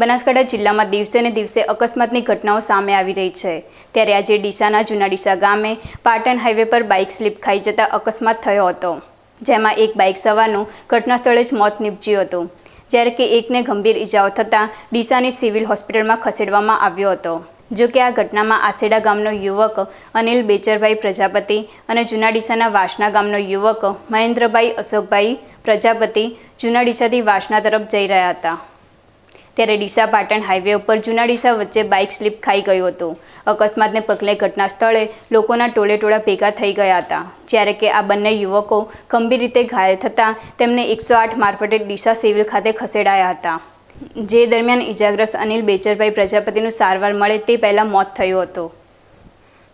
બનાસકાંઠા જિલ્લામાં દિવસે ને દિવસે અકસ્માતની ઘટનાઓ સામે આવી રહી છે ત્યારે આજે ડીસાના જુનાડીસા ગામે પાટણ હાઈવે પર બાઇક સ્લીપ ખાઈ જતાં અકસ્માત થયો હતો જેમાં એક બાઇક સવારનું ઘટનાસ્થળે જ મોત નીપજ્યું હતું જ્યારે કે એકને ગંભીર ઇજાઓ થતાં ડીસાની સિવિલ હોસ્પિટલમાં ખસેડવામાં આવ્યો હતો જો કે આ ઘટનામાં આસેડા ગામનો યુવક અનિલ બેચરભાઈ પ્રજાપતિ અને જુનાડીસાના વાસના ગામનો યુવક મહેન્દ્રભાઈ અશોકભાઈ પ્રજાપતિ જુનાડીસાથી ડીસાથી વાસણા તરફ જઈ રહ્યા હતા ત્યારે ડીસા પાટણ હાઈવે ઉપર જૂના ડીસા વચ્ચે બાઇક સ્લીપ ખાઈ ગયું હતું અકસ્માતને પગલે ઘટના સ્થળે લોકોના ટોળેટોળા ભેગા થઈ ગયા હતા જ્યારે કે આ બંને યુવકો ગંભીર રીતે ઘાયલ થતાં તેમને એકસો આઠ મારફતે ડીસા સિવિલ ખાતે ખસેડાયા હતા જે દરમિયાન ઇજાગ્રસ્ત અનિલ બેચરભાઈ પ્રજાપતિનું સારવાર મળે તે પહેલાં મોત થયું હતું